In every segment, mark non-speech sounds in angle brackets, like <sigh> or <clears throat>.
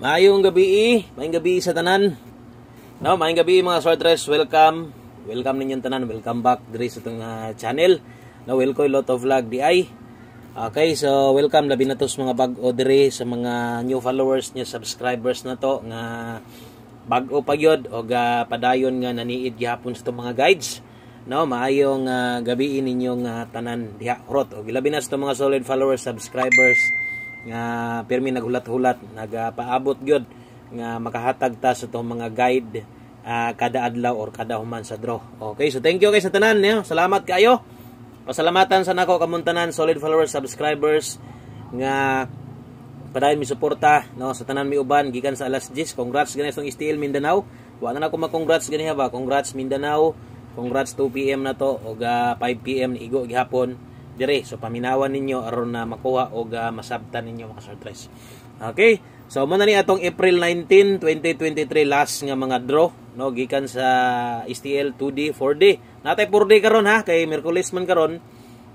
Maayong gabi, eh. maayong gabi sa tanan. No, maayong gabi mga sortress, welcome. Welcome ninyo tanan, welcome back diri sa itong uh, channel. No, welcome lot of vlog di ay. Okay, so welcome labi na tos mga bag-o diri sa mga new followers, new subscribers na to nga bag-o pa gyud o ga padayon nga naniid gihapon sa mga guides. No, maayong uh, gabi eh, ninyong uh, tanan diha rot. O labi na sa mga solid followers, subscribers nga pirmi naghulat-hulat nagapaabot gyud nga makahatag ta sa tong mga guide uh, kada adlaw or kada human sa draw. Okay, so thank you kay sa tanan niyo. Eh. Salamat kayo. Pasalamatan sa nako kamuntanan solid followers, subscribers nga padayon mi suporta no sa tanan mi uban gikan sa alas 10. Congrats ganay sa STL Mindanao. Wa na ako mag congrats ganiha ba. Congrats Mindanao. Congrats 2 PM na to og 5 PM igo gihapon dire so paminawan ninyo aron na makuha og uh, masabtan ninyo mga sortres okay so mo na ni atong April 19 2023 last nga mga draw no gikan sa STL 2D 4D natay 4D karon ha kay Miyerkules man karon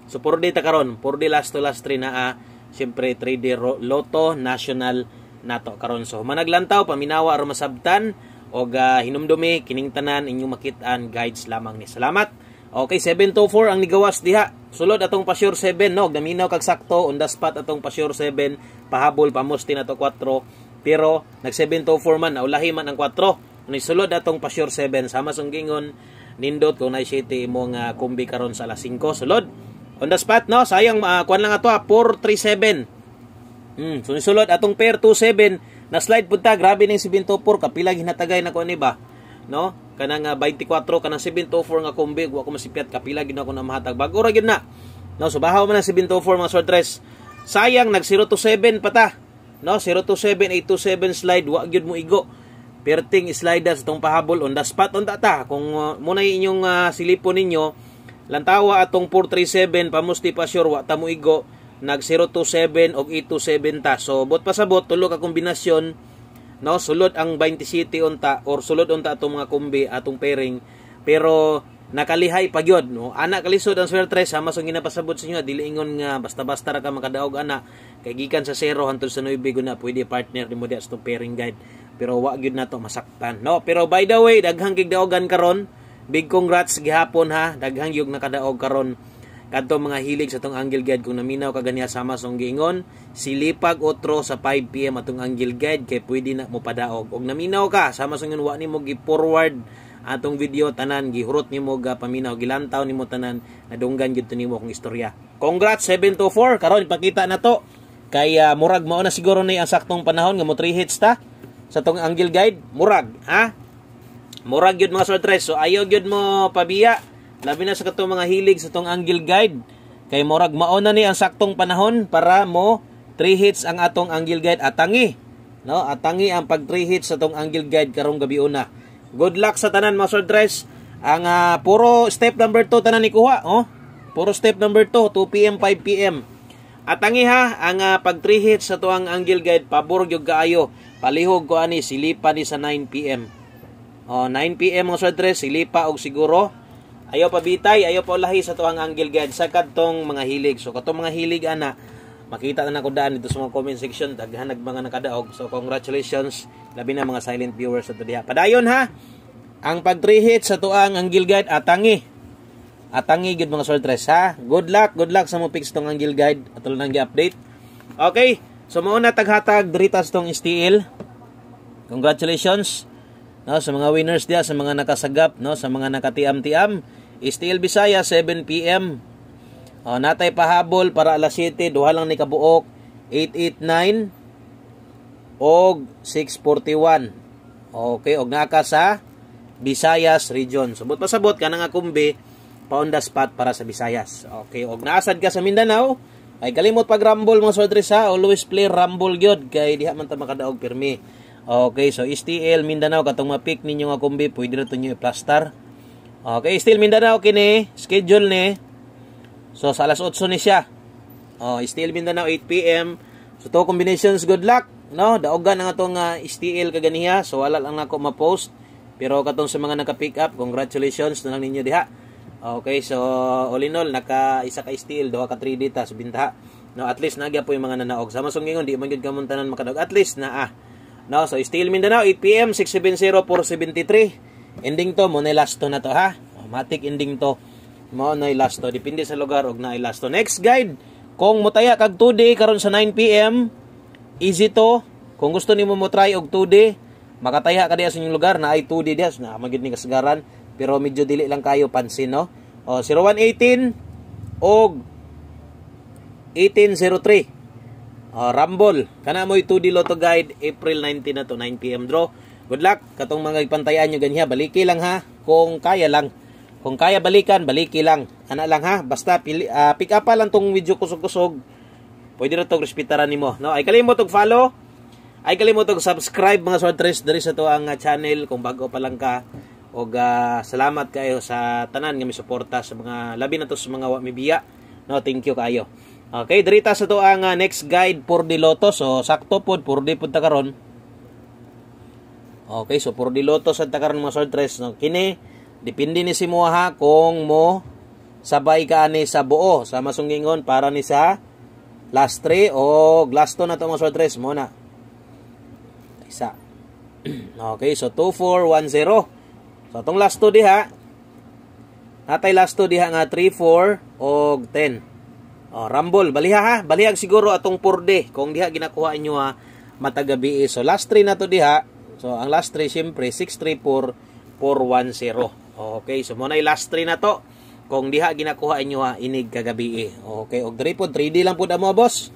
so 4D ta karon 4D last to last 3 na ah, syempre 3D Lotto National nato karon so managlantaw paminawa aron masabtan og uh, hinumdumi kining tanan inyong makit guides lamang ni salamat okay 724 ang nigawas diha Sulod atong Pasure 7 no, naminaw kag sakto on the spot atong Pasure 7 pahabol pamusti to 4 pero nag 724 man naulahi man ang 4. Ni sulod atong Pasure 7 sama sung gingon nindot kung nay city mo nga kumbi karon sa alas 5 sulod. On the spot no, sayang uh, kuan lang ato 437. Ah, mm, so sulod atong pair 27 na slide punta grabe ning 724 kapila ginatagay na ko ni ba no? kanang 24 kanang 724 nga kombi wa ko masipyat kapila gid ko na mahatag bag ora gid na no so bahaw man ang 724 mga short sayang nag 027 pata no 027 827 slide wa gid mo igo perting sliders tong pahabol on the spot on ta kung uh, muna inyong uh, silipon ninyo lantawa atong 437 pamusti pa sure wa ta mo igo nag 027 og 827 ta so bot pasabot tulo ka kombinasyon no sulod ang 27 unta or sulod unta atong mga kumbi atong pairing pero nakalihay pa gyud no ana kalisod ang swerte sa masong ginapasabot sa inyo dili ingon nga basta-basta ra ka makadaog ana kay gikan sa 0 hantod sa 9 na pwede partner nimo di atong pairing guide pero wa gyud nato masaktan no pero by the way daghang gigdaogan karon big congrats gihapon ha daghang yug nakadaog karon Kadto mga hilig sa tong Angel Guide kung naminaw kaganiya sama sa giingon, silipag otro sa 5 PM atong Angel Guide kay pwede na mo padaog. Og naminaw ka sama sa wa nimo gi-forward atong video tanan gihurot nimo ga paminaw gilantaw nimo tanan nadunggan gyud to nimo kung istorya. Congrats 724 karon ipakita na to. Kay uh, murag mao na siguro ni ang saktong panahon nga mo 3 hits ta sa tong Angel Guide, murag ha? Murag gyud mga sortres. So ayo gyud mo pabiya Labi na sa katong mga hilig sa tong angle guide. Kay murag mauna ni ang saktong panahon para mo 3 hits ang atong angle guide atangi. No, atangi ang pag 3 hits sa tong angle guide karong gabi una. Good luck sa tanan mga dress. Ang uh, puro step number 2 tanan ni kuha, oh. Puro step number 2, 2 PM 5 PM. Atangi ha ang uh, pag 3 hits sa tuang angle guide pabor gyud kaayo. Palihog ko ani silipa ni sa 9 PM. Oh, 9 PM mga sodres, silipa og siguro Ayaw pa bitay, ayaw pa ulahi sa tuang angel guide sa kadtong mga hilig. So katong mga hilig ana, makita na nako daan dito sa mga comment section daghan nag mga nakadaog. So congratulations labi na mga silent viewers sa diha. Padayon ha. Ang pag pagtrihit sa tuang angel guide atangi. Atangi gud mga sortres ha. Good luck, good luck sa mo fix tong angel guide atol nang gi-update. Okay. So mao na taghatag diritas tong STL. Congratulations. No, sa mga winners dia, sa mga nakasagap, no, sa mga nakatiam-tiam, Steel Bisaya 7 PM. Oh, natay pahabol para alas 7, duha lang ni kabuok 889 og 641. Okay, og naka sa Bisayas region. Subot so, pasabot ka nga kumbi paunda spot para sa Bisayas Okay, og naasad ka sa Mindanao, ay kalimot pag rumble mga sodre sa always play rumble gyud kay diha man ta makadaog pirmi. Okay, so STL Mindanao katong ma-pick ninyo nga kumbi, pwede na to nyo i-plaster. Okay, still Mindanao kini, schedule ni. So sa alas 8 ni siya. Oh, still Mindanao 8 PM. So to combinations, good luck. No, daogan ang atong uh, STL kaganiha. So wala lang ako ma-post. Pero katong sa mga naka-pick up, congratulations na lang ninyo diha. Okay, so all in all, naka isa ka STL, duha ka 3D ta, subinta. No, at least nagya po yung mga nanaog. Sa masong gingon, di man gyud kamuntanan makadog. At least na ah. No, so still Mindanao 8 PM 670473. Ending to mo na last to na to ha. Automatic ending to mo na last to depende sa lugar og na last to. Next guide kung mutaya kag 2D karon sa 9 PM easy to. Kung gusto nimo mo try og 2D makataya ka diha sa inyong lugar na ay 2D diya na magid ni kasagaran pero medyo dili lang kayo pansin no. O 0118 og 1803 Oh, Rumble. Kana mo ito di Lotto Guide, April 19 na to, 9pm draw. Good luck. Katong mga ipantayan nyo ganyan. Baliki lang ha. Kung kaya lang. Kung kaya balikan, baliki lang. Ana lang ha. Basta pili, uh, pick up pa lang tong video kusog-kusog. Pwede na to respetaran nimo, no? Ay kalimot og follow. Ay kalimot og subscribe mga swordress diri sa to ang uh, channel kung bago pa lang ka. Og uh, salamat kayo sa tanan nga suporta sa mga labi na to sa mga wa mibiya. No, thank you kayo. Okay, dirita sa to ang uh, next guide for the lotus. So, sakto po, for the po karon. Okay, so for the lotus at takaron mga sortres. No, kini, dipindi ni si Muha kung mo sabay ka ani sa buo sa masunggingon para ni sa last three o glasto na to mga sortres tres. Muna. Isa. <clears throat> Okay, so 2410. So itong last 2 diha. Natay last 2 diha nga 34 og 10. Oh, rambol, baliha ha. Balihag siguro atong purde kung diha ginakuha inyo ha matagabi. So last 3 na to diha. So ang last 3 syempre 634410. Okay, so mo na last 3 na to. Kung diha ginakuha inyo ha inig kagabi. Okay, og diri 3D lang pod amo boss.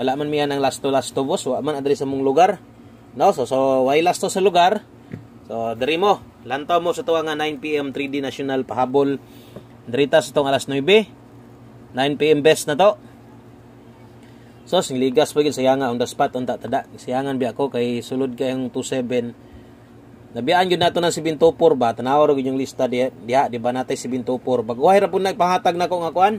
Wala man miya ng last to last to boss, wa man adre sa mong lugar. No, so so why last to sa lugar? So diri mo, lantaw mo sa tuwa nga 9 PM 3D National pahabol. Diritas itong alas 9 9pm best na to. So, singligas pa yun, sayanga, on the spot, on tatada. Sayangan bi ako, kay sulod kayong 27. Nabiyaan yun nato ng 724 ba? Tanawar yun yung lista diha, diha di ba natay 724. Baguhay ra po nagpangatag na ko nga kuan.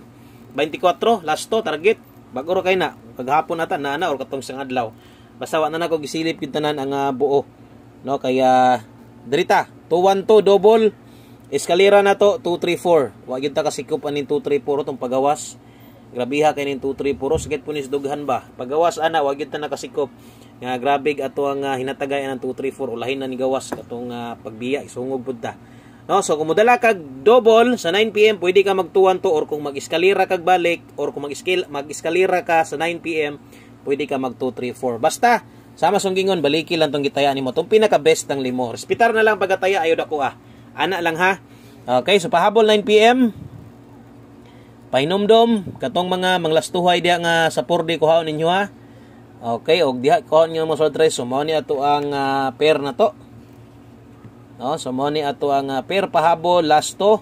24, last to, target. Baguro kay na, paghapon nata, na na, or katong sang adlaw. Basta wa na na ko gisilip yung tanan ang uh, buo. No, kaya, uh, Drita, 212 double Eskalera na to 234. Wa gyud ta kasikop anin 234 tong pagawas. Grabiha kay nin 234 sakit po ni dughan ba. Pagawas ana wa gyud ta nakasikop. Nga grabe ato ang uh, ah, hinatagayan ng 234 ulahin na ni gawas katong uh, pagbiya isungog pud ta. No, so kung modala kag double sa 9 PM pwede ka magtuwan to or kung mag-eskalera kag balik or kung mag-skill mag-eskalera ka sa 9 PM pwede ka mag 234. Basta sama sunggingon baliki lang tong gitayaan nimo tong pinaka best ng limo. Respetar na lang pagataya ayo dako ah. Ana lang ha. Okay, so pahabol 9 PM. Painomdom katong mga manglastuhay diha nga sa 4D kuhaon ninyo ha. Okay, og diha kuhaon nga mo soltres, so mao ni ato ang uh, pair na to. No, so mo ni ato ang uh, pair pahabol lasto.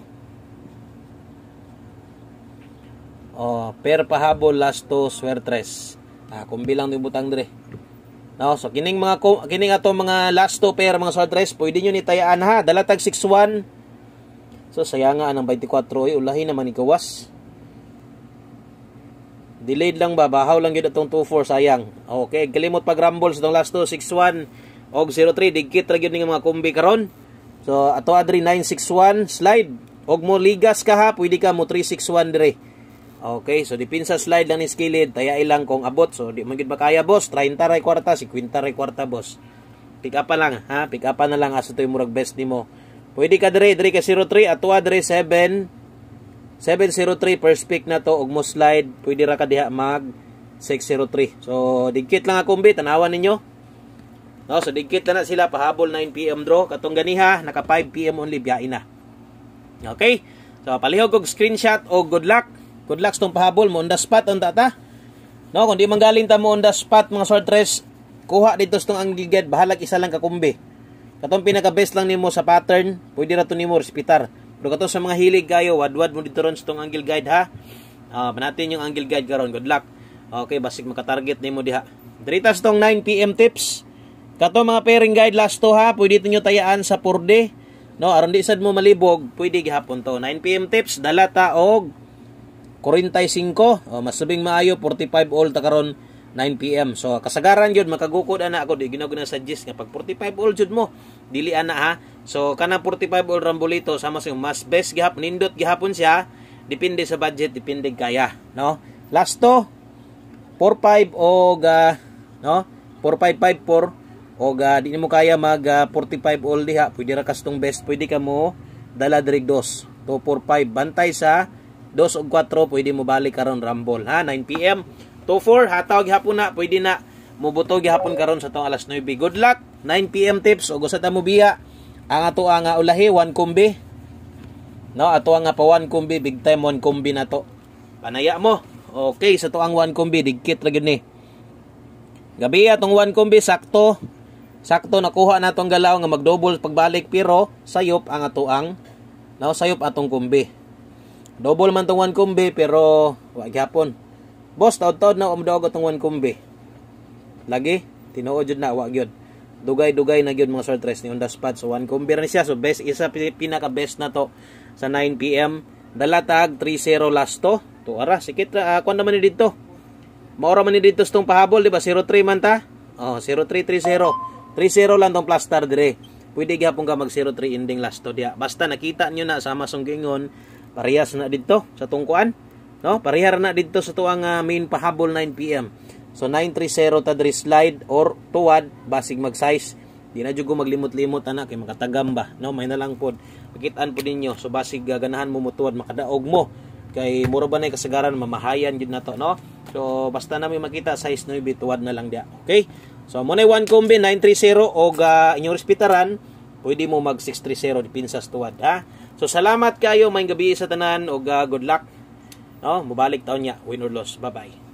Oh, pair pahabol lasto swertres. Ah, kumbi lang yung butang dire. No, so kining mga kining ato mga last two pair mga sodres, pwede niyo nitayaan ha. Dalatag 61. So saya nga anang 24 oy ulahi naman ni kawas. Delayed lang ba bahaw lang gyud atong 24 sayang. Okay, kalimot pag rumbles sa last two 61 og 03 digkit ra gyud ning mga kumbi karon. So ato adri 961 slide. Og mo ligas ka ha, pwede ka mo 361 dire. Okay, so dipin slide lang ni skilid, taya ilang kung abot. So di man makaya boss, 30 ray kwarta, 50 ray kwarta boss. Pick up lang ha, pick up na lang asa toy murag best nimo. Pwede ka dire, dire ka 03 atwa dire 7 703 first pick na to og mo slide, pwede ra ka diha mag 603. So digkit lang akong bit, tanawan ninyo. No, so digkit na, na sila pahabol 9 PM draw katong ganiha naka 5 PM only biyain na. Okay? So palihog og screenshot og good luck Good luck tong pahabol mo on the spot on ta. No, kundi manggaling ta mo on the spot mga sortres kuha dito tong ang gigad bahalag isa lang ka kakumbi. Katong pinaka best lang nimo sa pattern, pwede ra to nimo respitar. Pero katong sa mga hilig kayo, wadwad mo dito ron tong angle guide ha. Uh, panatin yung angle guide karon. Good luck. Okay, basic makatarget nimo diha. Dirita sa tong 9 PM tips. katong mga pairing guide last to ha, pwede tinyo tayaan sa purde. No, aron di sad mo malibog, pwede gihapon to. 9 PM tips, dala ta og 45 oh, masubing maayo 45 all ta karon 9 pm so kasagaran jud makagukod ana ako di ginaw na suggest nga pag 45 all jud mo dili ana ha so kana 45 all rambolito sama sa mas best gihap nindot gihapon siya depende sa budget depende kaya no last to 45 og uh, no 4554 og uh, di mo kaya mag uh, ah, 45 all diha pwede ra kastong best pwede ka mo dala direk dos 245 bantay sa 2 o 4 pwede mo balik karon rumble ha 9 PM. 24 hataw gihapon na pwede na mubuto gihapon karon sa tong alas 9. Good luck. 9 PM tips ug sa mo biya. Ang ato nga ah, ulahi one kumbi. No, ato nga ah, pa one kumbi big time one kumbi na to. Panaya mo. Okay, sa to one kumbi digkit ra gyud ni. Gabi atong one kumbi sakto sakto nakuha na tong galaw nga magdouble pagbalik pero sayop ang atoang no sayop atong kumbi Double man tong kumbi pero wag hapon. Boss, taod-taod na umdog tong one kumbi. Lagi tinuod jud na wag gyud. Dugay-dugay na gyud mga short ni Undas the spot so one kumbi ra siya so best isa pinaka best na to sa 9 PM. Dalatag 3-0 last to. To ara sikit ra uh, naman ni didto. Maura man ni didto tong pahabol di ba 0-3 man ta? Oh, 0-3 3-0. 3-0 lang tong plaster dire. Pwede gihapon ka mag 0-3 ending last to dia. Basta nakita niyo na sa Amazon Gingon parehas na dito sa tungkuan no pareha na dito sa tuang uh, ah, main pahabol 9 pm so 930 ta diri slide or tuwad basig mag size di na jud maglimot-limot ana kay makatagam ba no may na lang pod pakitaan po ninyo so basig gaganahan ah, mo mutuwad makadaog mo kay mura ba na kasagaran mamahayan jud nato no so basta na may makita size 9 tuwad na lang dia okay so mo na 1 combi 930 og uh, inyong respetaran pwede mo mag 630 pinsas tuwad ha So salamat kayo, may gabi sa tanan, o uh, good luck. No, mubalik taon niya, win or loss. Bye-bye.